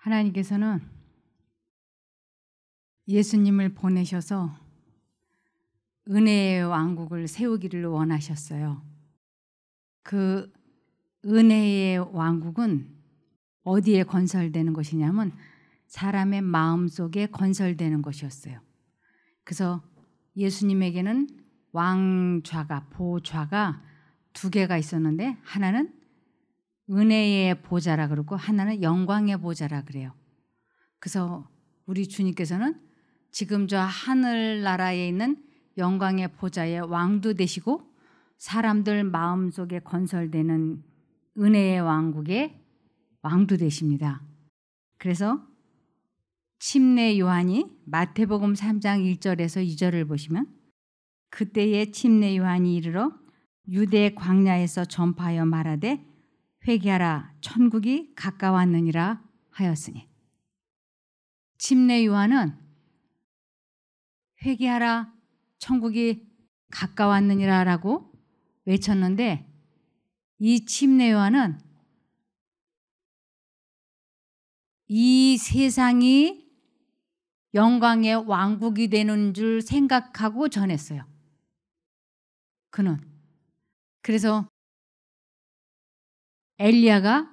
하나님께서는 예수님을 보내셔서 은혜의 왕국을 세우기를 원하셨어요. 그 은혜의 왕국은 어디에 건설되는 것이냐면 사람의 마음 속에 건설되는 것이었어요. 그래서 예수님에게는 왕좌가 보좌가 두 개가 있었는데 하나는 은혜의 보좌라 그러고 하나는 영광의 보좌라 그래요. 그래서 우리 주님께서는 지금 저 하늘 나라에 있는 영광의 보좌의 왕도 되시고 사람들 마음속에 건설되는 은혜의 왕국의 왕도 되십니다. 그래서 침례 요한이 마태복음 3장 1절에서 2절을 보시면 그때에 침례 요한이 이르러 유대 광야에서 전파하여 말하되 회개하라 천국이 가까웠느니라 하였으니 침례 요한은 회개하라 천국이 가까웠느니라라고 외쳤는데 이 침례 요한은 이 세상이 영광의 왕국이 되는 줄 생각하고 전했어요. 그는 그래서 엘리야가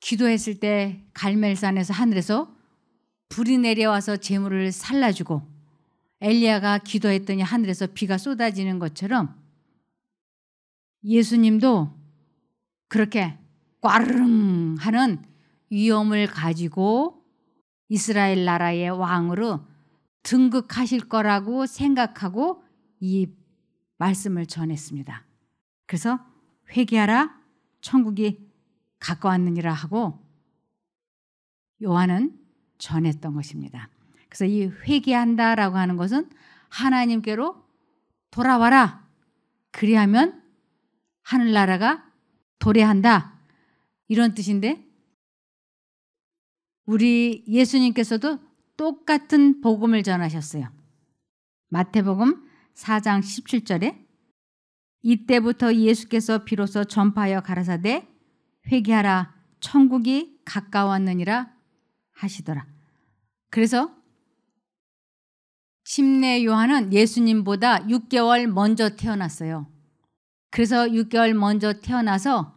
기도했을 때 갈멜산에서 하늘에서 불이 내려와서 재물을 살라주고 엘리야가 기도했더니 하늘에서 비가 쏟아지는 것처럼 예수님도 그렇게 꽈르릉 하는 위험을 가지고 이스라엘 나라의 왕으로 등극하실 거라고 생각하고 이 말씀을 전했습니다. 그래서 회개하라 천국이 가까웠느니라 하고 요한은 전했던 것입니다. 그래서 이 회개한다라고 하는 것은 하나님께로 돌아와라. 그리하면 하늘나라가 도래한다. 이런 뜻인데 우리 예수님께서도 똑같은 복음을 전하셨어요. 마태복음 4장 17절에 이때부터 예수께서 비로소 전파하여 가라사대 회개하라 천국이 가까웠느니라 하시더라. 그래서 침례 요한은 예수님보다 6개월 먼저 태어났어요. 그래서 6개월 먼저 태어나서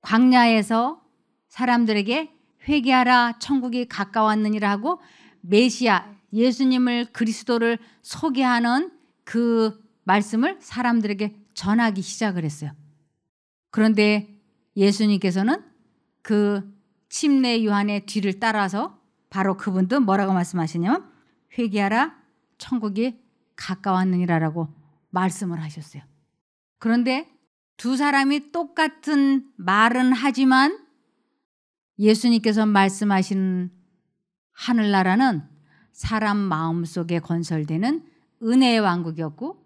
광야에서 사람들에게 회개하라 천국이 가까웠느니라 하고 메시아 예수님을 그리스도를 소개하는 그 말씀을 사람들에게 전하기 시작을 했어요. 그런데 예수님께서는 그 침례 요한의 뒤를 따라서 바로 그분도 뭐라고 말씀하시냐면 회개하라 천국이 가까웠느니라라고 말씀을 하셨어요. 그런데 두 사람이 똑같은 말은 하지만 예수님께서 말씀하신 하늘나라는 사람 마음속에 건설되는 은혜의 왕국이었고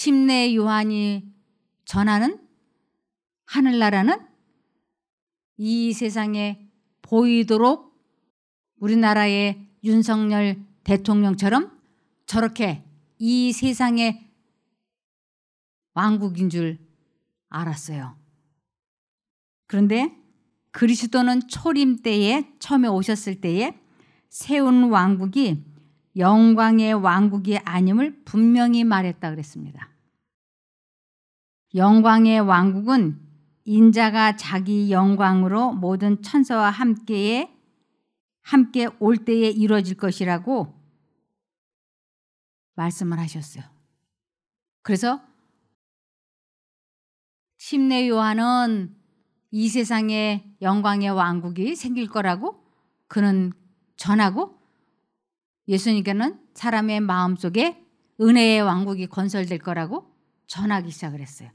침내 요한이 전하는 하늘나라는 이 세상에 보이도록 우리나라의 윤석열 대통령처럼 저렇게 이세상에 왕국인 줄 알았어요. 그런데 그리스도는 초림 때에 처음에 오셨을 때에 세운 왕국이 영광의 왕국이 아님을 분명히 말했다 그랬습니다. 영광의 왕국은 인자가 자기 영광으로 모든 천사와 함께에 함께 올 때에 이루어질 것이라고 말씀을 하셨어요. 그래서 침례 요한은 이 세상에 영광의 왕국이 생길 거라고 그는 전하고 예수님께는 사람의 마음 속에 은혜의 왕국이 건설될 거라고 전하기 시작을 했어요.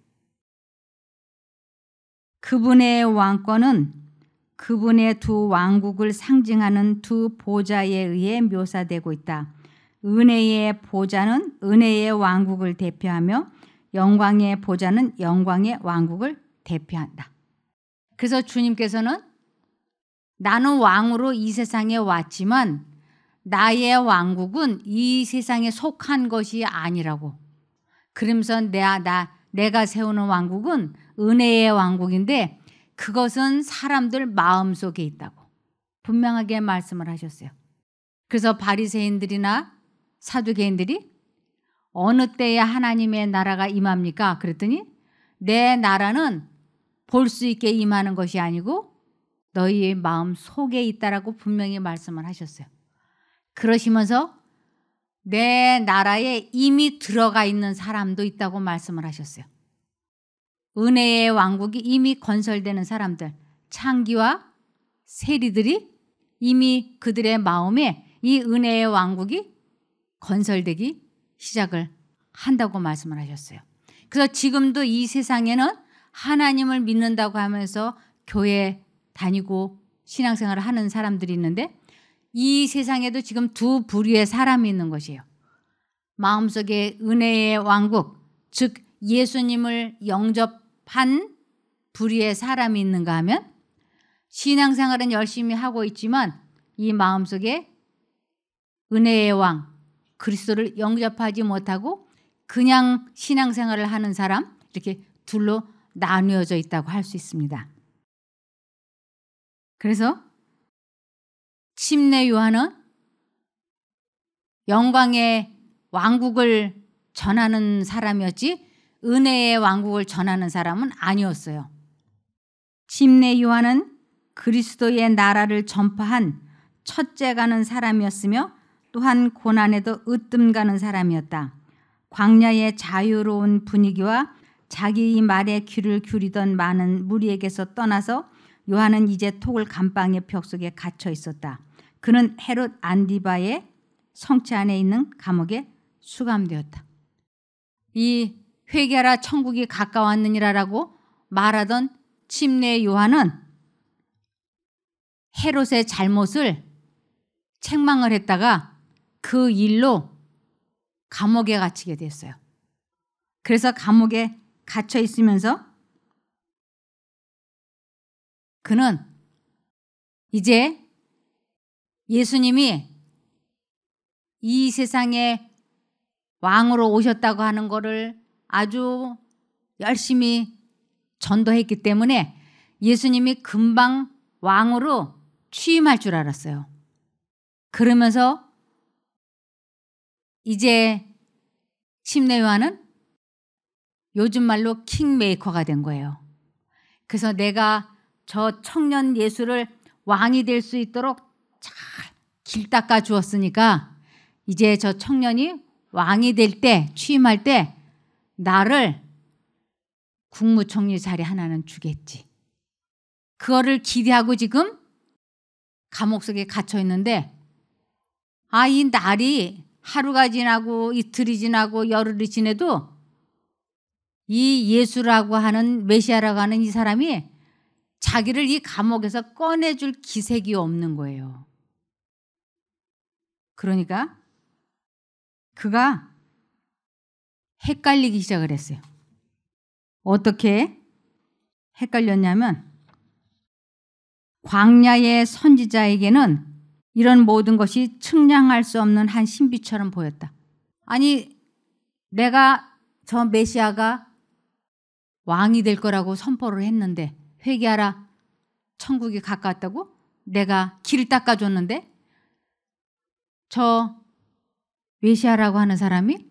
그분의 왕권은 그분의 두 왕국을 상징하는 두 보좌에 의해 묘사되고 있다. 은혜의 보좌는 은혜의 왕국을 대표하며 영광의 보좌는 영광의 왕국을 대표한다. 그래서 주님께서는 나는 왕으로 이 세상에 왔지만 나의 왕국은 이 세상에 속한 것이 아니라고. 그러면서 내 나, 내가 세우는 왕국은 은혜의 왕국인데 그것은 사람들 마음 속에 있다고. 분명하게 말씀을 하셨어요. 그래서 바리새인들이나 사두개인들이 어느 때에 하나님의 나라가 임합니까? 그랬더니 내 나라는 볼 수 있게 임하는 것이 아니고 너희의 마음 속에 있다라고 분명히 말씀을 하셨어요. 그러시면서 내 나라에 이미 들어가 있는 사람도 있다고 말씀을 하셨어요. 은혜의 왕국이 이미 건설되는 사람들, 창기와 세리들이 이미 그들의 마음에 이 은혜의 왕국이 건설되기 시작을 한다고 말씀을 하셨어요. 그래서 지금도 이 세상에는 하나님을 믿는다고 하면서 교회 다니고 신앙생활을 하는 사람들이 있는데 이 세상에도 지금 두 부류의 사람이 있는 것이에요. 마음속에 은혜의 왕국, 즉 예수님을 영접한 부류의 사람이 있는가 하면 신앙생활은 열심히 하고 있지만 이 마음속에 은혜의 왕 그리스도를 영접하지 못하고 그냥 신앙생활을 하는 사람 이렇게 둘로 나뉘어져 있다고 할 수 있습니다. 그래서 심내 요한은 영광의 왕국을 전하는 사람이었지 은혜의 왕국을 전하는 사람은 아니었어요. 심내 요한은 그리스도의 나라를 전파한 첫째 가는 사람이었으며 또한 고난에도 으뜸 가는 사람이었다. 광야의 자유로운 분위기와 자기 말에 귀를 기울이던 많은 무리에게서 떠나서 요한은 이제 토굴 감방의 벽 속에 갇혀 있었다. 그는 헤롯 안디바의 성체 안에 있는 감옥에 수감되었다. 이 회개하라 천국이 가까웠느니라라고 말하던 침례 요한은 헤롯의 잘못을 책망을 했다가 그 일로 감옥에 갇히게 됐어요. 그래서 감옥에 갇혀 있으면서 그는 이제 예수님이 이 세상에 왕으로 오셨다고 하는 것을 아주 열심히 전도했기 때문에 예수님이 금방 왕으로 취임할 줄 알았어요. 그러면서 이제 침례 요한은 요즘 말로 킹메이커가 된 거예요. 그래서 내가 저 청년 예수를 왕이 될 수 있도록 잘길 닦아 주었으니까 이제 저 청년이 왕이 될 때, 취임할 때 나를 국무총리 자리 하나는 주겠지. 그거를 기대하고 지금 감옥 속에 갇혀 있는데 아, 이 날이 하루가 지나고 이틀이 지나고 열흘이 지내도 이 예수라고 하는 메시아라고 하는 이 사람이 자기를 이 감옥에서 꺼내줄 기색이 없는 거예요. 그러니까 그가 헷갈리기 시작을 했어요. 어떻게 헷갈렸냐면 광야의 선지자에게는 이런 모든 것이 측량할 수 없는 한 신비처럼 보였다. 아니 내가 저 메시아가 왕이 될 거라고 선포를 했는데 회개하라 천국이 가까웠다고 내가 길을 닦아줬는데 저 외시아라고 하는 사람이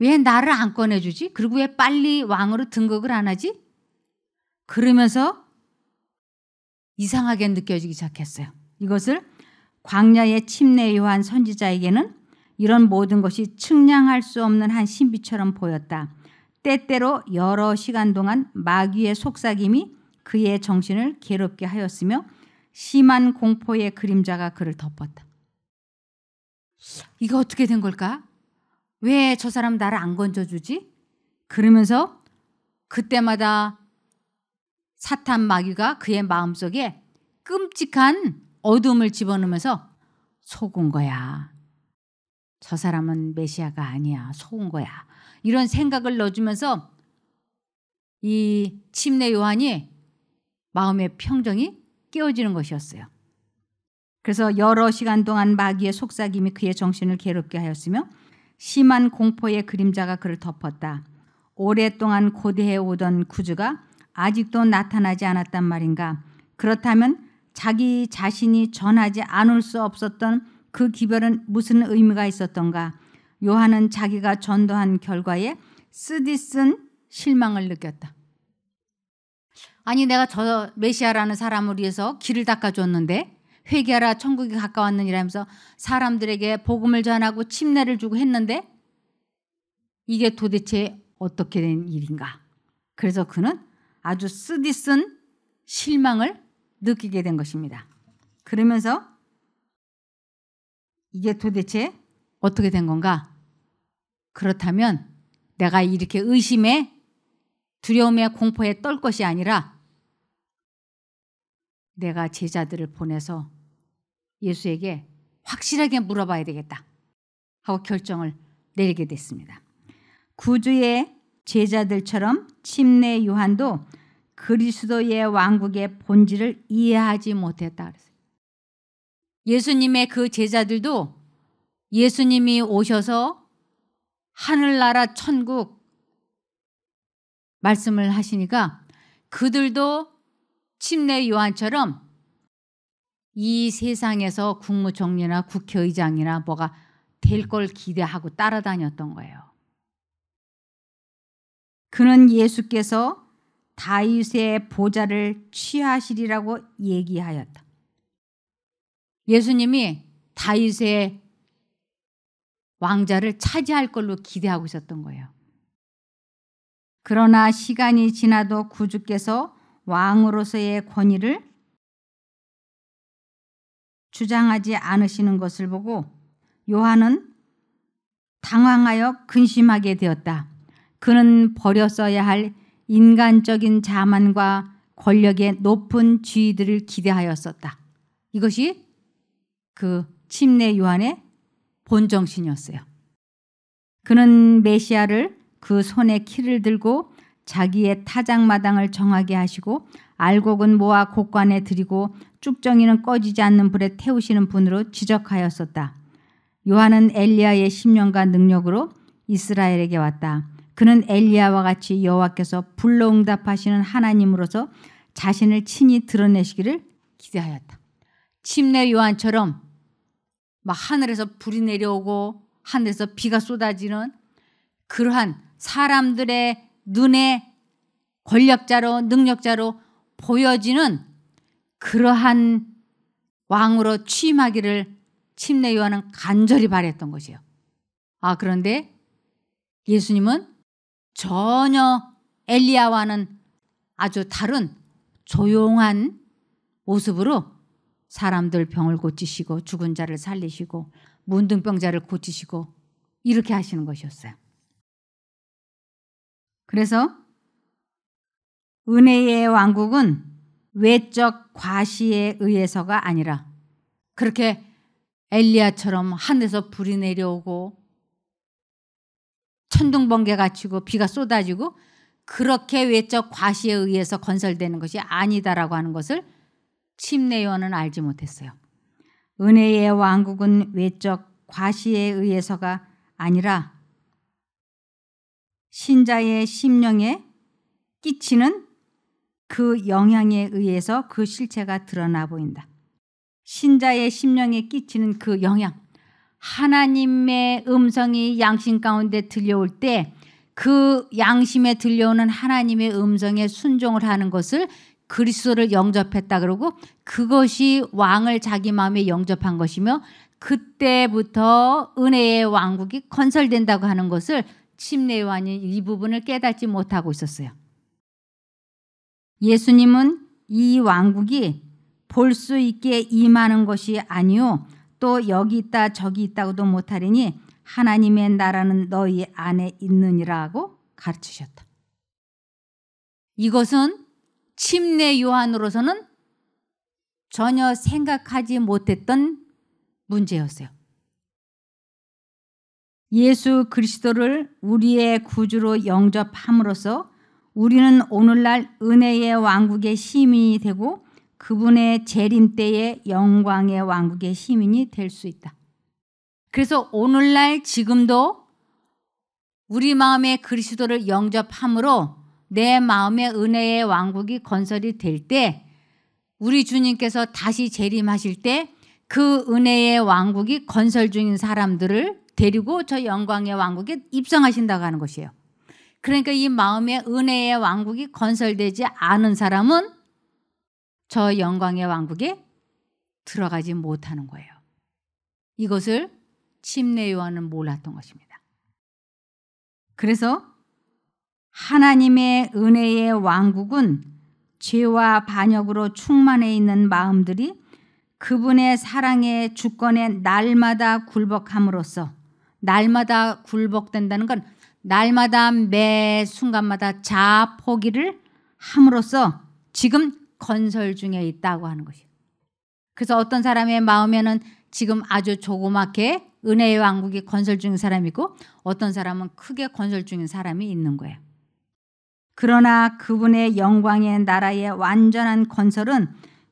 왜 나를 안 꺼내주지? 그리고 왜 빨리 왕으로 등극을 안 하지? 그러면서 이상하게 느껴지기 시작했어요. 이것을 광야의 침례 요한 선지자에게는 이런 모든 것이 측량할 수 없는 한 신비처럼 보였다. 때때로 여러 시간 동안 마귀의 속삭임이 그의 정신을 괴롭게 하였으며 심한 공포의 그림자가 그를 덮었다. 이거 어떻게 된 걸까? 왜 저 사람 나를 안 건져주지? 그러면서 그때마다 사탄 마귀가 그의 마음속에 끔찍한 어둠을 집어넣으면서 속은 거야. 저 사람은 메시아가 아니야. 속은 거야. 이런 생각을 넣어주면서 이 침례 요한이 마음의 평정이 깨어지는 것이었어요. 그래서 여러 시간 동안 마귀의 속삭임이 그의 정신을 괴롭게 하였으며 심한 공포의 그림자가 그를 덮었다. 오랫동안 고대해 오던 구주가 아직도 나타나지 않았단 말인가. 그렇다면 자기 자신이 전하지 않을 수 없었던 그 기별은 무슨 의미가 있었던가. 요한은 자기가 전도한 결과에 쓰디쓴 실망을 느꼈다. 아니 내가 저 메시아라는 사람을 위해서 길을 닦아줬는데 회개하라 천국이 가까웠느니라 하면서 사람들에게 복음을 전하고 침례를 주고 했는데 이게 도대체 어떻게 된 일인가? 그래서 그는 아주 쓰디쓴 실망을 느끼게 된 것입니다. 그러면서 이게 도대체 어떻게 된 건가? 그렇다면 내가 이렇게 의심에 두려움에 공포에 떨 것이 아니라 내가 제자들을 보내서 예수에게 확실하게 물어봐야 되겠다 하고 결정을 내리게 됐습니다. 구주의 제자들처럼 침례 요한도 그리스도의 왕국의 본질을 이해하지 못했다 그랬어요. 예수님의 그 제자들도 예수님이 오셔서 하늘나라 천국 말씀을 하시니까 그들도 침례 요한처럼 이 세상에서 국무총리나 국회의장이나 뭐가 될 걸 기대하고 따라다녔던 거예요. 그는 예수께서 다윗의 보좌를 취하시리라고 얘기하였다. 예수님이 다윗의 왕자를 차지할 걸로 기대하고 있었던 거예요. 그러나 시간이 지나도 구주께서 왕으로서의 권위를 주장하지 않으시는 것을 보고 요한은 당황하여 근심하게 되었다. 그는 버렸어야 할 인간적인 자만과 권력의 높은 지위들을 기대하였었다. 이것이 그 침례 요한의 본정신이었어요. 그는 메시아를 그 손에 키를 들고 자기의 타작마당을 정하게 하시고 알곡은 모아 곡관에 들이고 쭉정이는 꺼지지 않는 불에 태우시는 분으로 지적하였었다. 요한은 엘리야의 심령과 능력으로 이스라엘에게 왔다. 그는 엘리야와 같이 여호와께서 불로 응답하시는 하나님으로서 자신을 친히 드러내시기를 기대하였다. 침례 요한처럼 막 하늘에서 불이 내려오고 하늘에서 비가 쏟아지는 그러한 사람들의 눈에 권력자로 능력자로 보여지는 그러한 왕으로 취임하기를 침례 요한은 간절히 바랬던 것이요. 에아 그런데 예수님은 전혀 엘리야와는 아주 다른 조용한 모습으로 사람들 병을 고치시고 죽은 자를 살리시고 문둥병자를 고치시고 이렇게 하시는 것이었어요. 그래서 은혜의 왕국은 외적 과시에 의해서가 아니라 그렇게 엘리야처럼 하늘에서 불이 내려오고 천둥번개 가치고 비가 쏟아지고 그렇게 외적 과시에 의해서 건설되는 것이 아니다라고 하는 것을 침례요원은 알지 못했어요. 은혜의 왕국은 외적 과시에 의해서가 아니라 신자의 심령에 끼치는 그 영향에 의해서 그 실체가 드러나 보인다. 신자의 심령에 끼치는 그 영향. 하나님의 음성이 양심 가운데 들려올 때 그 양심에 들려오는 하나님의 음성에 순종을 하는 것을 그리스도를 영접했다 그러고 그것이 왕을 자기 마음에 영접한 것이며 그때부터 은혜의 왕국이 건설된다고 하는 것을 침례요한이 이 부분을 깨닫지 못하고 있었어요. 예수님은 이 왕국이 볼 수 있게 임하는 것이 아니요 또 여기 있다 저기 있다고도 못하리니 하나님의 나라는 너희 안에 있느니라고 가르치셨다. 이것은 침례 요한으로서는 전혀 생각하지 못했던 문제였어요. 예수 그리스도를 우리의 구주로 영접함으로써 우리는 오늘날 은혜의 왕국의 시민이 되고 그분의 재림 때의 영광의 왕국의 시민이 될 수 있다. 그래서 오늘날 지금도 우리 마음에 그리스도를 영접함으로 내 마음에 은혜의 왕국이 건설이 될 때 우리 주님께서 다시 재림하실 때 그 은혜의 왕국이 건설 중인 사람들을 데리고 저 영광의 왕국에 입성하신다고 하는 것이에요. 그러니까 이 마음의 은혜의 왕국이 건설되지 않은 사람은 저 영광의 왕국에 들어가지 못하는 거예요. 이것을 침례 요한은 몰랐던 것입니다. 그래서 하나님의 은혜의 왕국은 죄와 반역으로 충만해 있는 마음들이 그분의 사랑의 주권에 날마다 굴복함으로써 날마다 굴복된다는 건 날마다 매 순간마다 자아 포기를 함으로써 지금 건설 중에 있다고 하는 것이에요. 그래서 어떤 사람의 마음에는 지금 아주 조그맣게 은혜의 왕국이 건설 중인 사람이고 어떤 사람은 크게 건설 중인 사람이 있는 거예요. 그러나 그분의 영광의 나라의 완전한 건설은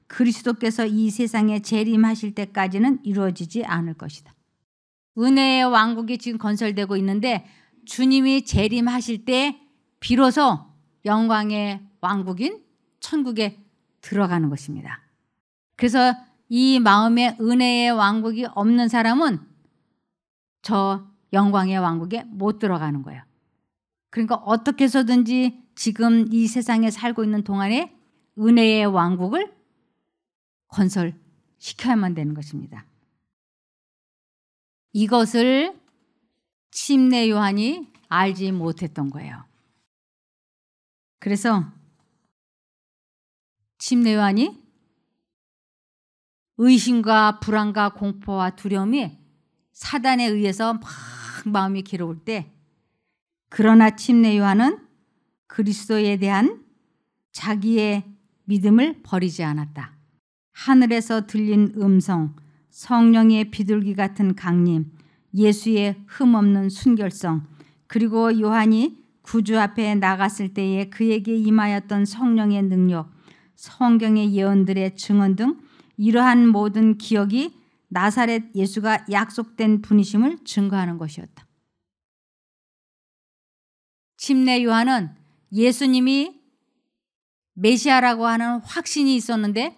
그리스도께서 이 세상에 재림하실 때까지는 이루어지지 않을 것이다. 은혜의 왕국이 지금 건설되고 있는데 주님이 재림하실 때 비로소 영광의 왕국인 천국에 들어가는 것입니다. 그래서 이 마음에 은혜의 왕국이 없는 사람은 저 영광의 왕국에 못 들어가는 거예요. 그러니까 어떻게 해서든지 지금 이 세상에 살고 있는 동안에 은혜의 왕국을 건설시켜야만 되는 것입니다. 이것을 침례 요한이 알지 못했던 거예요. 그래서 침례 요한이 의심과 불안과 공포와 두려움이 사단에 의해서 막 마음이 괴로울 때 그러나 침례 요한은 그리스도에 대한 자기의 믿음을 버리지 않았다. 하늘에서 들린 음성 성령의 비둘기 같은 강림, 예수의 흠없는 순결성, 그리고 요한이 구주 앞에 나갔을 때에 그에게 임하였던 성령의 능력, 성경의 예언들의 증언 등 이러한 모든 기억이 나사렛 예수가 약속된 분이심을 증거하는 것이었다. 침례 요한은 예수님이 메시아라고 하는 확신이 있었는데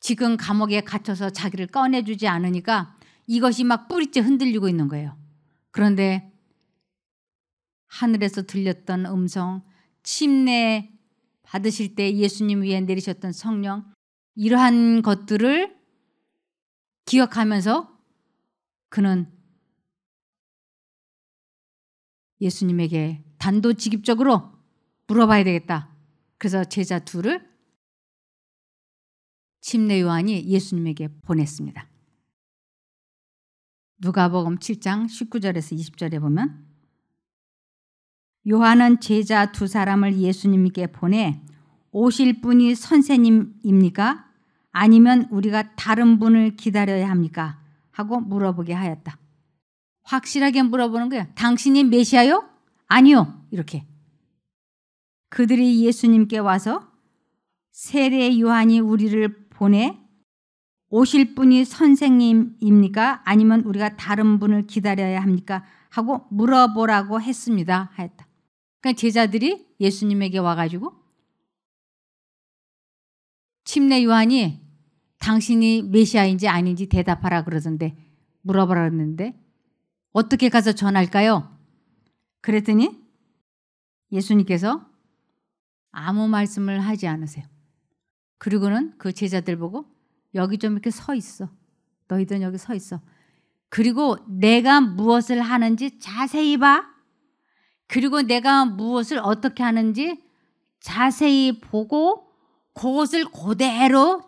지금 감옥에 갇혀서 자기를 꺼내주지 않으니까 이것이 막 뿌리째 흔들리고 있는 거예요. 그런데 하늘에서 들렸던 음성, 침례 받으실 때 예수님 위에 내리셨던 성령, 이러한 것들을 기억하면서 그는 예수님에게 단도직입적으로 물어봐야 되겠다. 그래서 제자 둘을 침례 요한이 예수님에게 보냈습니다. 누가복음 7장 19절에서 20절에 보면 요한은 제자 두 사람을 예수님께 보내 오실 분이 선생님입니까? 아니면 우리가 다른 분을 기다려야 합니까? 하고 물어보게 하였다. 확실하게 물어보는 거예 당신이 메시아요? 아니요. 이렇게. 그들이 예수님께 와서 세례 요한이 우리를 보내 오실 분이 선생님입니까? 아니면 우리가 다른 분을 기다려야 합니까? 하고 물어보라고 했습니다. 하였다. 그러니까 제자들이 예수님에게 와가지고 침례 요한이 당신이 메시아인지 아닌지 대답하라 그러던데 물어보라 그랬는데 어떻게 가서 전할까요? 그랬더니 예수님께서 아무 말씀을 하지 않으세요. 그리고는 그 제자들 보고 여기 좀 이렇게 서 있어. 너희들은 여기 서 있어. 그리고 내가 무엇을 하는지 자세히 봐. 그리고 내가 무엇을 어떻게 하는지 자세히 보고 그것을 그대로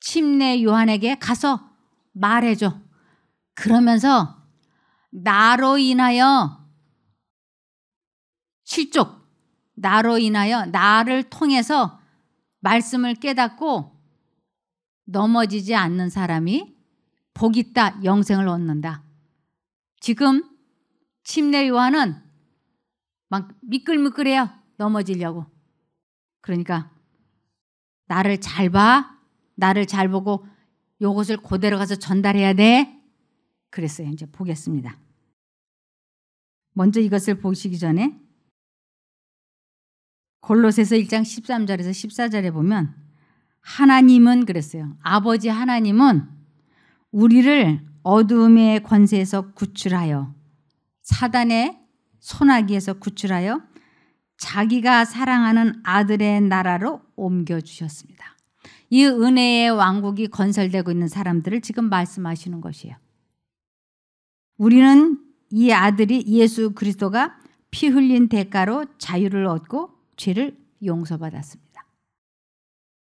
침례 요한에게 가서 말해줘. 그러면서 나로 인하여 실족, 나로 인하여 나를 통해서 말씀을 깨닫고 넘어지지 않는 사람이 복 있다, 영생을 얻는다. 지금 침례 요한은 막 미끌미끌해요. 넘어지려고. 그러니까 나를 잘 봐. 나를 잘 보고 요것을 그대로 가서 전달해야 돼. 그랬어요. 이제 보겠습니다. 먼저 이것을 보시기 전에 골로새서 1장 13절에서 14절에 보면 하나님은 그랬어요. 아버지 하나님은 우리를 어둠의 권세에서 구출하여 사단의 소나기에서 구출하여 자기가 사랑하는 아들의 나라로 옮겨 주셨습니다. 이 은혜의 왕국이 건설되고 있는 사람들을 지금 말씀하시는 것이에요. 우리는 이 아들이 예수 그리스도가 피 흘린 대가로 자유를 얻고 죄를 용서받았습니다.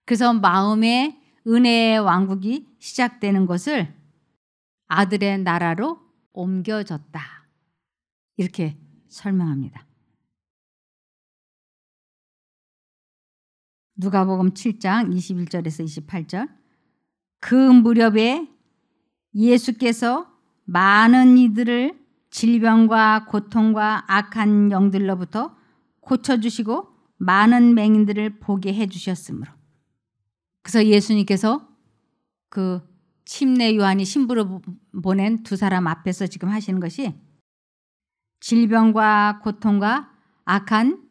그래서 마음의 은혜의 왕국이 시작되는 것을 아들의 나라로 옮겨졌다. 이렇게 설명합니다. 누가복음 7장 21절에서 28절 그 무렵에 예수께서 많은 이들을 질병과 고통과 악한 영들로부터 고쳐주시고 많은 맹인들을 보게 해 주셨으므로. 그래서 예수님께서 그 침례 요한이 신부로 보낸 두 사람 앞에서 지금 하시는 것이 질병과 고통과 악한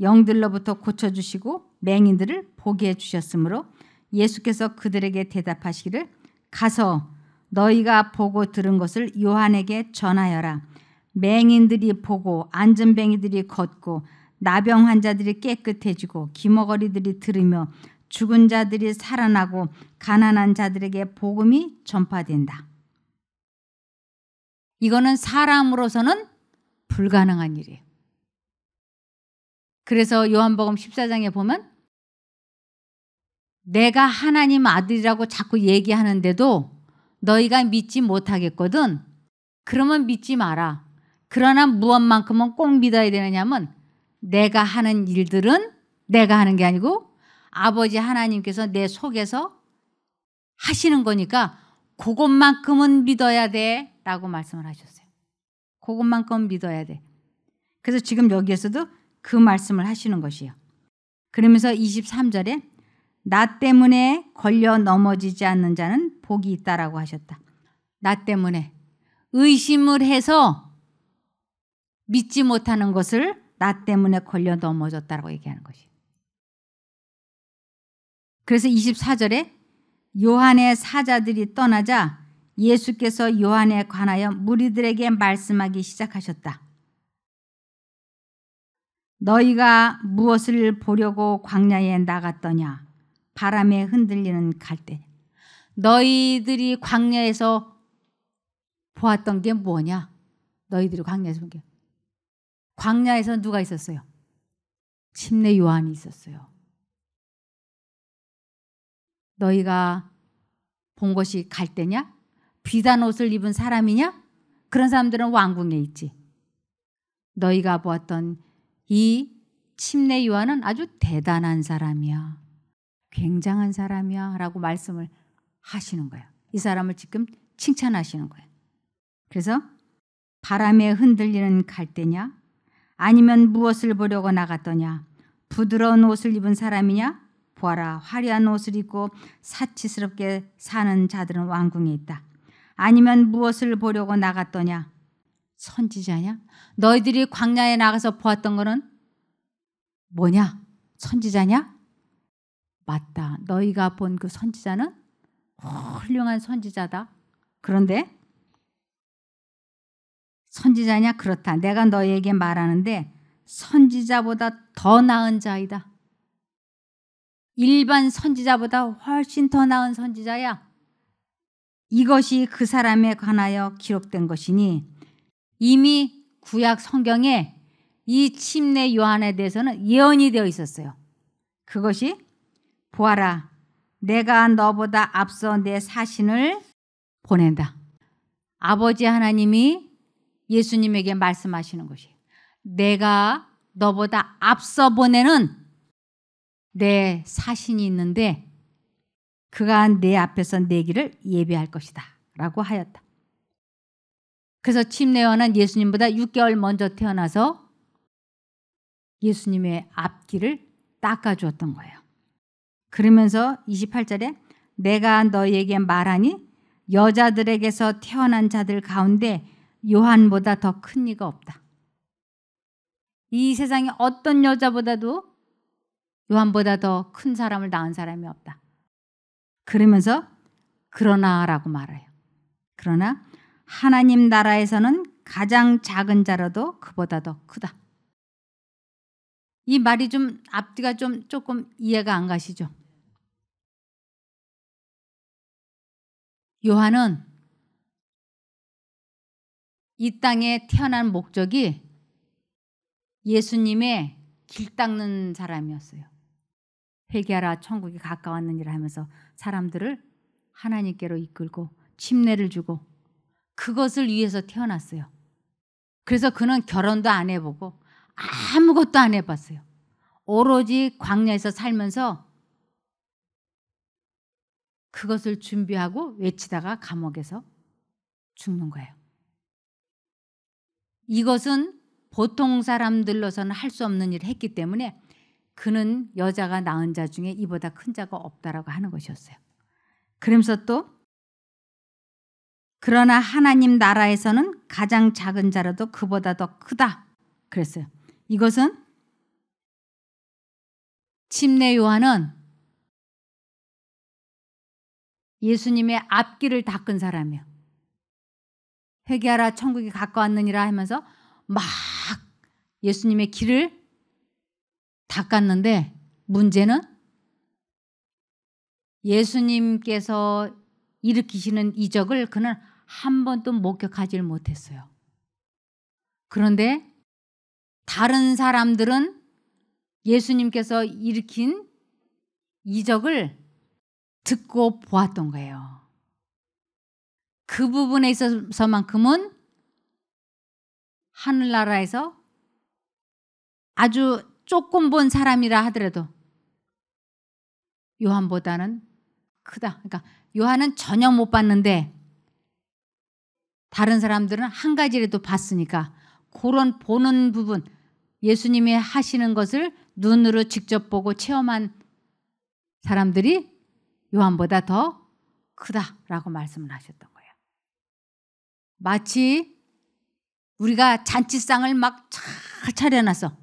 영들로부터 고쳐 주시고 맹인들을 보게 해 주셨으므로 예수께서 그들에게 대답하시기를 가서 너희가 보고 들은 것을 요한에게 전하여라. 맹인들이 보고 안전뱅이들이 걷고 나병 환자들이 깨끗해지고 기머거리들이 들으며 죽은 자들이 살아나고 가난한 자들에게 복음이 전파된다. 이거는 사람으로서는 불가능한 일이에요. 그래서 요한복음 14장에 보면 내가 하나님 아들이라고 자꾸 얘기하는데도 너희가 믿지 못하겠거든. 그러면 믿지 마라. 그러나 무엇만큼은 꼭 믿어야 되느냐면 내가 하는 일들은 내가 하는 게 아니고 아버지 하나님께서 내 속에서 하시는 거니까 그것만큼은 믿어야 돼 라고 말씀을 하셨어요. 그것만큼 믿어야 돼. 그래서 지금 여기에서도 그 말씀을 하시는 것이요. 그러면서 23절에 나 때문에 걸려 넘어지지 않는 자는 복이 있다라고 하셨다. 나 때문에 의심을 해서 믿지 못하는 것을 나 때문에 걸려 넘어졌다라고 얘기하는 것이. 그래서 24절에 요한의 사자들이 떠나자 예수께서 요한에 관하여 무리들에게 말씀하기 시작하셨다. 너희가 무엇을 보려고 광야에 나갔더냐? 바람에 흔들리는 갈대. 너희들이 광야에서 보았던 게 뭐냐? 너희들이 광야에서 보 게. 광야에서 누가 있었어요? 침례 요한이 있었어요. 너희가 본 것이 갈대냐? 비단 옷을 입은 사람이냐? 그런 사람들은 왕궁에 있지. 너희가 보았던 이 침례 요한은 아주 대단한 사람이야. 굉장한 사람이야. 라고 말씀을 하시는 거예요. 이 사람을 지금 칭찬하시는 거예요. 그래서 바람에 흔들리는 갈대냐? 아니면 무엇을 보려고 나갔더냐? 부드러운 옷을 입은 사람이냐? 보아라 화려한 옷을 입고 사치스럽게 사는 자들은 왕궁에 있다. 아니면 무엇을 보려고 나갔더냐? 선지자냐? 너희들이 광야에 나가서 보았던 거는 뭐냐? 선지자냐? 맞다. 너희가 본 그 선지자는 훌륭한 선지자다. 그런데 선지자냐 그렇다. 내가 너희에게 말하는데 선지자보다 더 나은 자이다. 일반 선지자보다 훨씬 더 나은 선지자야. 이것이 그 사람에 관하여 기록된 것이니 이미 구약 성경에 이 침례 요한에 대해서는 예언이 되어 있었어요. 그것이 보아라 내가 너보다 앞서 내 사신을 보낸다. 아버지 하나님이 예수님에게 말씀하시는 것이 내가 너보다 앞서 보내는 내 사신이 있는데 그가 내 앞에서 내 길을 예비할 것이다. 라고 하였다. 그래서 침례원은 예수님보다 6개월 먼저 태어나서 예수님의 앞길을 닦아주었던 거예요. 그러면서 28절에 내가 너에게 말하니 여자들에게서 태어난 자들 가운데 요한보다 더 큰 이가 없다. 이 세상에 어떤 여자보다도 요한보다 더 큰 사람을 낳은 사람이 없다. 그러면서 그러나라고 말해요. 그러나 하나님 나라에서는 가장 작은 자라도 그보다 더 크다. 이 말이 좀 앞뒤가 좀 조금 이해가 안 가시죠? 요한은 이 땅에 태어난 목적이 예수님의 길 닦는 사람이었어요. 회개하라 천국이 가까웠는지라 하면서 사람들을 하나님께로 이끌고 침례를 주고 그것을 위해서 태어났어요. 그래서 그는 결혼도 안 해보고 아무것도 안 해봤어요. 오로지 광야에서 살면서 그것을 준비하고 외치다가 감옥에서 죽는 거예요. 이것은 보통 사람들로서는 할 수 없는 일을 했기 때문에 그는 여자가 낳은 자 중에 이보다 큰 자가 없다라고 하는 것이었어요. 그러면서 또 그러나 하나님 나라에서는 가장 작은 자라도 그보다 더 크다 그랬어요. 이것은 침례 요한은 예수님의 앞길을 닦은 사람이에요. 회개하라 천국이 가까웠느니라 하면서 막 예수님의 길을 닦았는데 문제는 예수님께서 일으키시는 이적을 그는 한 번도 목격하지 못했어요. 그런데 다른 사람들은 예수님께서 일으킨 이적을 듣고 보았던 거예요. 그 부분에 있어서만큼은 하늘나라에서 아주 조금 본 사람이라 하더라도 요한보다는 크다. 그러니까 요한은 전혀 못 봤는데 다른 사람들은 한 가지라도 봤으니까 그런 보는 부분 예수님이 하시는 것을 눈으로 직접 보고 체험한 사람들이 요한보다 더 크다라고 말씀을 하셨던 거예요. 마치 우리가 잔치상을 막잘 차려놨어.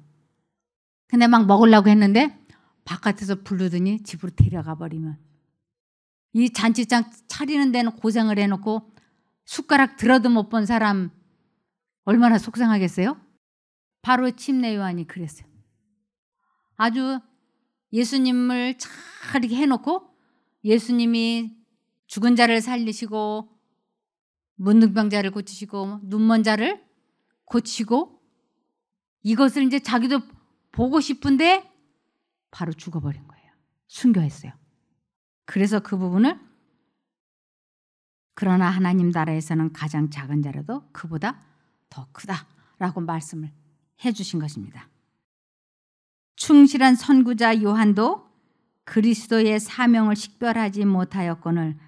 근데 막 먹으려고 했는데 바깥에서 부르더니 집으로 데려가 버리면 이 잔치장 차리는 데는 고생을 해놓고 숟가락 들어도 못 본 사람 얼마나 속상하겠어요? 바로 침례 요한이 그랬어요. 아주 예수님을 잘 이렇게 해놓고 예수님이 죽은 자를 살리시고 문둥병자를 고치시고 눈먼 자를 고치고 이것을 이제 자기도 보고 싶은데 바로 죽어버린 거예요. 순교했어요. 그래서 그 부분을 그러나 하나님 나라에서는 가장 작은 자라도 그보다 더 크다라고 말씀을 해주신 것입니다. 충실한 선구자 요한도 그리스도의 사명을 식별하지 못하였건을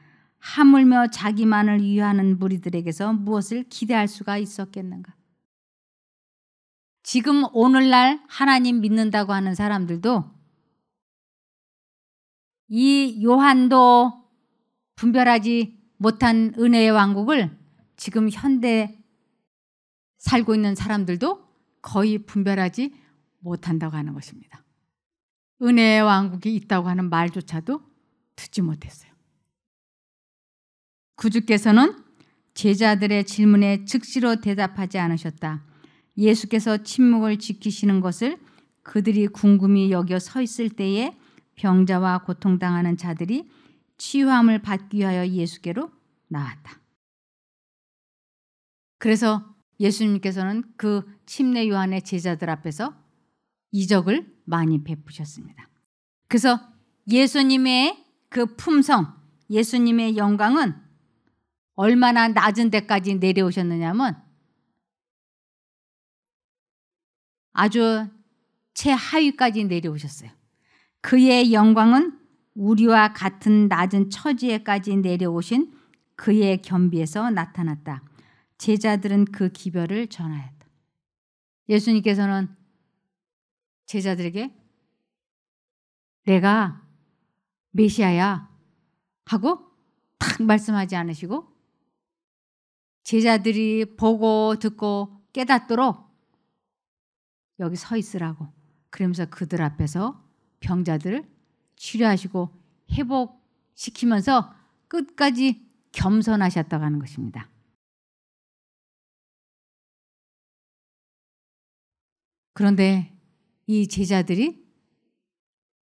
하물며 자기만을 위하는 무리들에게서 무엇을 기대할 수가 있었겠는가? 지금 오늘날 하나님 믿는다고 하는 사람들도 이 요한도 분별하지 못한 은혜의 왕국을 지금 현대 살고 있는 사람들도 거의 분별하지 못한다고 하는 것입니다. 은혜의 왕국이 있다고 하는 말조차도 듣지 못했어요. 구주께서는 제자들의 질문에 즉시로 대답하지 않으셨다. 예수께서 침묵을 지키시는 것을 그들이 궁금히 여겨 서 있을 때에 병자와 고통당하는 자들이 치유함을 받기 위하여 예수께로 나왔다. 그래서 예수님께서는 그 침례 요한의 제자들 앞에서 이적을 많이 베푸셨습니다. 그래서 예수님의 그 품성, 예수님의 영광은 얼마나 낮은 데까지 내려오셨느냐면 아주 최하위까지 내려오셨어요. 그의 영광은 우리와 같은 낮은 처지에까지 내려오신 그의 겸비에서 나타났다. 제자들은 그 기별을 전하였다. 예수님께서는 제자들에게 내가 메시아야 하고 탁 말씀하지 않으시고 제자들이 보고 듣고 깨닫도록 여기 서 있으라고. 그러면서 그들 앞에서 병자들을 치료하시고 회복시키면서 끝까지 겸손하셨다고 하는 것입니다. 그런데 이 제자들이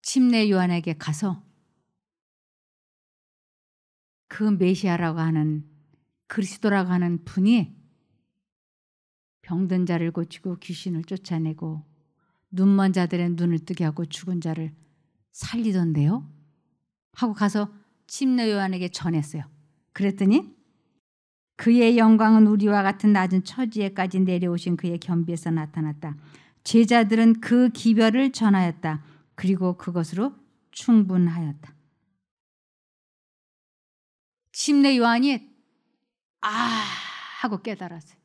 침례 요한에게 가서 그 메시아라고 하는 그리스도라고 하는 분이 병든 자를 고치고 귀신을 쫓아내고 눈먼 자들의 눈을 뜨게 하고 죽은 자를 살리던데요. 하고 가서 침례 요한에게 전했어요. 그랬더니 그의 영광은 우리와 같은 낮은 처지에까지 내려오신 그의 겸비에서 나타났다. 제자들은 그 기별을 전하였다. 그리고 그것으로 충분하였다. 침례 요한이 아 하고 깨달았어요.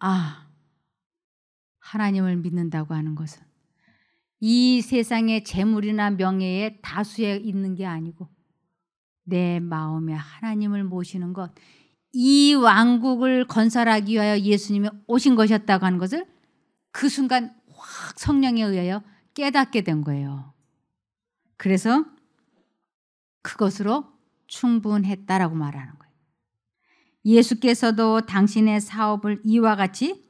아 하나님을 믿는다고 하는 것은 이 세상의 재물이나 명예에 다수에 있는 게 아니고 내 마음에 하나님을 모시는 것, 이 왕국을 건설하기 위하여 예수님이 오신 것이었다고 하는 것을 그 순간 확 성령에 의하여 깨닫게 된 거예요. 그래서 그것으로 충분했다라고 말하는 거예요. 예수께서도 당신의 사업을 이와 같이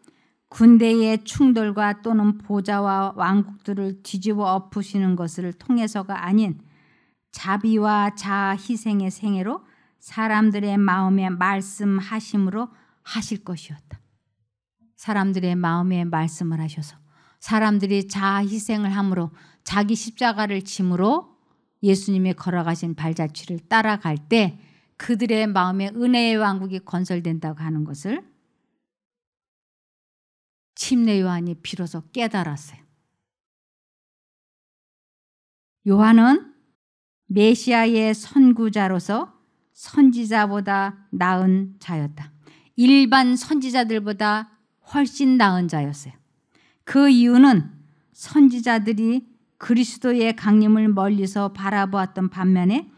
군대의 충돌과 또는 보좌와 왕국들을 뒤집어 엎으시는 것을 통해서가 아닌 자비와 자아 희생의 생애로 사람들의 마음에 말씀하심으로 하실 것이었다. 사람들의 마음에 말씀을 하셔서 사람들이 자아 희생을 함으로 자기 십자가를 짐으로 예수님의 걸어가신 발자취를 따라갈 때 그들의 마음에 은혜의 왕국이 건설된다고 하는 것을 침례 요한이 비로소 깨달았어요. 요한은 메시아의 선구자로서 선지자보다 나은 자였다. 일반 선지자들보다 훨씬 나은 자였어요. 그 이유는 선지자들이 그리스도의 강림을 멀리서 바라보았던 반면에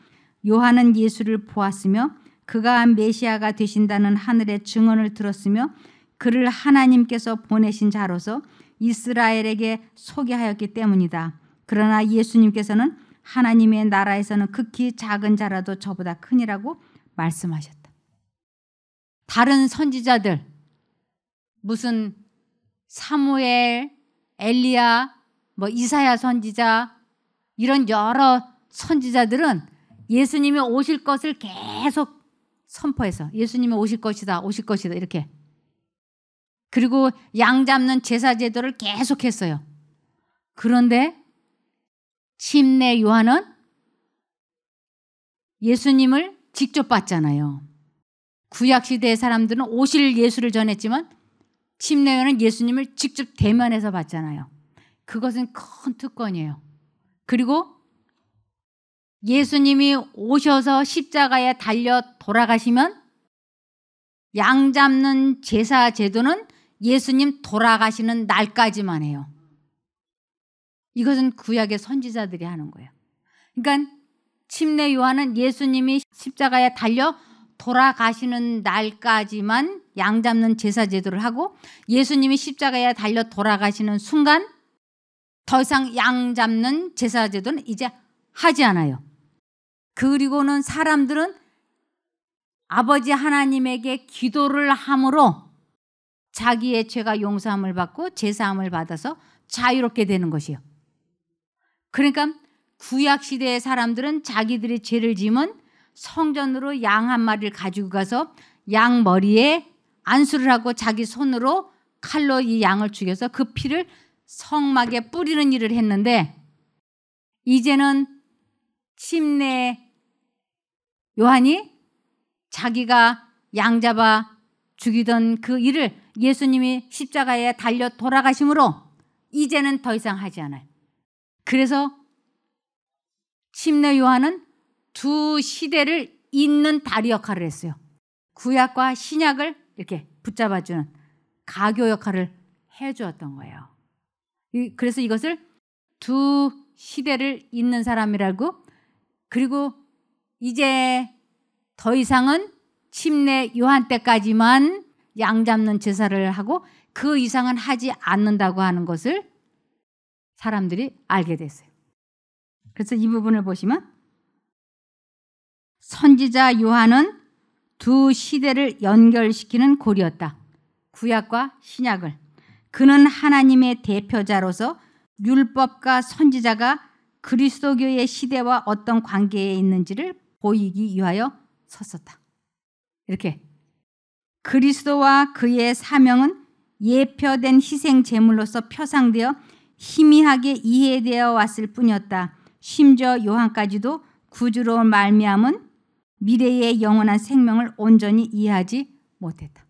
요한은 예수를 보았으며 그가 메시아가 되신다는 하늘의 증언을 들었으며 그를 하나님께서 보내신 자로서 이스라엘에게 소개하였기 때문이다. 그러나 예수님께서는 하나님의 나라에서는 극히 작은 자라도 저보다 큰이라고 말씀하셨다. 다른 선지자들 무슨 사무엘, 엘리야 뭐 이사야 선지자 이런 여러 선지자들은 예수님이 오실 것을 계속 선포해서 예수님이 오실 것이다, 오실 것이다 이렇게. 그리고 양 잡는 제사 제도를 계속했어요. 그런데 침례 요한은 예수님을 직접 봤잖아요. 구약 시대의 사람들은 오실 예수를 전했지만 침례 요한은 예수님을 직접 대면해서 봤잖아요. 그것은 큰 특권이에요. 그리고 예수님이 오셔서 십자가에 달려 돌아가시면 양 잡는 제사 제도는 예수님 돌아가시는 날까지만 해요. 이것은 구약의 선지자들이 하는 거예요. 그러니까 침례 요한은 예수님이 십자가에 달려 돌아가시는 날까지만 양 잡는 제사 제도를 하고 예수님이 십자가에 달려 돌아가시는 순간 더 이상 양 잡는 제사 제도는 이제 하지 않아요. 그리고는 사람들은 아버지 하나님에게 기도를 함으로 자기의 죄가 용서함을 받고 제사함을 받아서 자유롭게 되는 것이요. 그러니까 구약 시대의 사람들은 자기들의 죄를 짐은 성전으로 양 한 마리를 가지고 가서 양 머리에 안수를 하고 자기 손으로 칼로 이 양을 죽여서 그 피를 성막에 뿌리는 일을 했는데 이제는 침례 요한이 자기가 양 잡아 죽이던 그 일을 예수님이 십자가에 달려 돌아가심으로 이제는 더 이상 하지 않아요. 그래서 침례 요한은 두 시대를 잇는 다리 역할을 했어요. 구약과 신약을 이렇게 붙잡아주는 가교 역할을 해주었던 거예요. 그래서 이것을 두 시대를 잇는 사람이라고 그리고 이제 더 이상은 침례 요한 때까지만 양 잡는 제사를 하고 그 이상은 하지 않는다고 하는 것을 사람들이 알게 됐어요. 그래서 이 부분을 보시면 선지자 요한은 두 시대를 연결시키는 고리였다. 구약과 신약을. 그는 하나님의 대표자로서 율법과 선지자가 그리스도교의 시대와 어떤 관계에 있는지를 보이기 위하여 섰었다. 이렇게 그리스도와 그의 사명은 예표된 희생 제물로서 표상되어 희미하게 이해되어 왔을 뿐이었다. 심지어 요한까지도 구주로 말미암은 미래의 영원한 생명을 온전히 이해하지 못했다.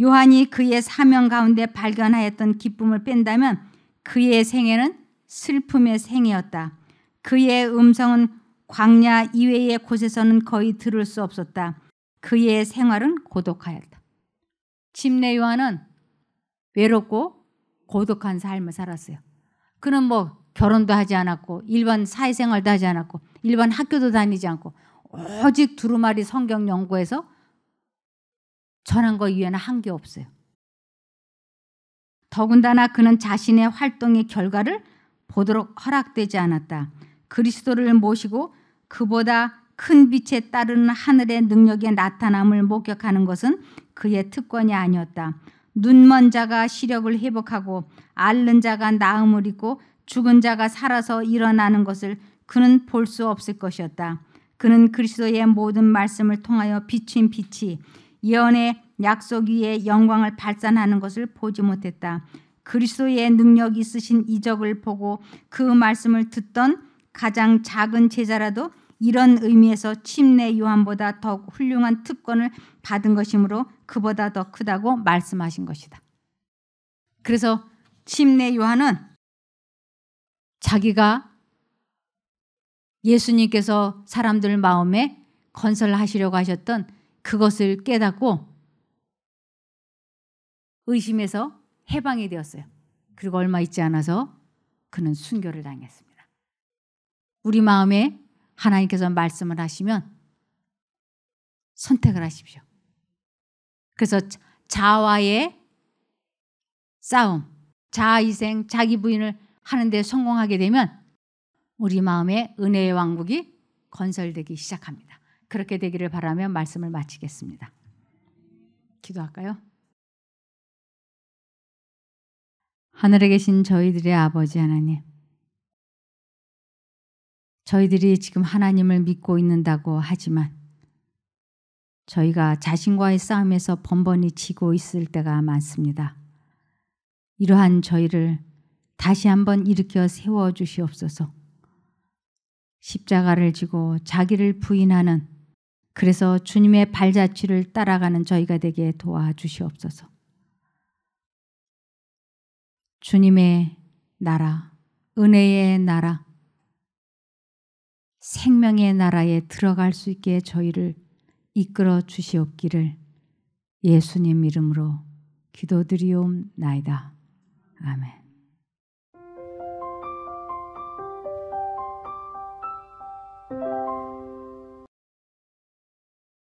요한이 그의 사명 가운데 발견하였던 기쁨을 뺀다면 그의 생애는 슬픔의 생애였다. 그의 음성은 광야 이외의 곳에서는 거의 들을 수 없었다. 그의 생활은 고독하였다. 침례 요한은 외롭고 고독한 삶을 살았어요. 그는 뭐 결혼도 하지 않았고 일반 사회생활도 하지 않았고 일반 학교도 다니지 않고 오직 두루마리 성경 연구에서 전한 것 이외에는 한 게 없어요. 더군다나 그는 자신의 활동의 결과를 보도록 허락되지 않았다. 그리스도를 모시고 그보다 큰 빛에 따르는 하늘의 능력의 나타남을 목격하는 것은 그의 특권이 아니었다. 눈먼 자가 시력을 회복하고 앓는 자가 나음을 입고 죽은 자가 살아서 일어나는 것을 그는 볼 수 없을 것이었다. 그는 그리스도의 모든 말씀을 통하여 비춘 빛이 예언의 약속 위에 영광을 발산하는 것을 보지 못했다. 그리스도의 능력 있으신 이적을 보고 그 말씀을 듣던 가장 작은 제자라도 이런 의미에서 침례 요한보다 더 훌륭한 특권을 받은 것이므로 그보다 더 크다고 말씀하신 것이다. 그래서 침례 요한은 자기가 예수님께서 사람들 마음에 건설하시려고 하셨던 그것을 깨닫고 의심에서 해방이 되었어요. 그리고 얼마 있지 않아서 그는 순교를 당했습니다. 우리 마음에 하나님께서 말씀을 하시면 선택을 하십시오. 그래서 자아와의 싸움, 자아희생, 자기 부인을 하는데 성공하게 되면 우리 마음에 은혜의 왕국이 건설되기 시작합니다. 그렇게 되기를 바라며 말씀을 마치겠습니다. 기도할까요? 하늘에 계신 저희들의 아버지 하나님. 저희들이 지금 하나님을 믿고 있는다고 하지만 저희가 자신과의 싸움에서 번번이 지고 있을 때가 많습니다. 이러한 저희를 다시 한번 일으켜 세워 주시옵소서. 십자가를 지고 자기를 부인하는 그래서 주님의 발자취를 따라가는 저희가 되게 도와주시옵소서. 주님의 나라, 은혜의 나라, 생명의 나라에 들어갈 수 있게 저희를 이끌어 주시옵기를 예수님 이름으로 기도드리옵나이다. 아멘.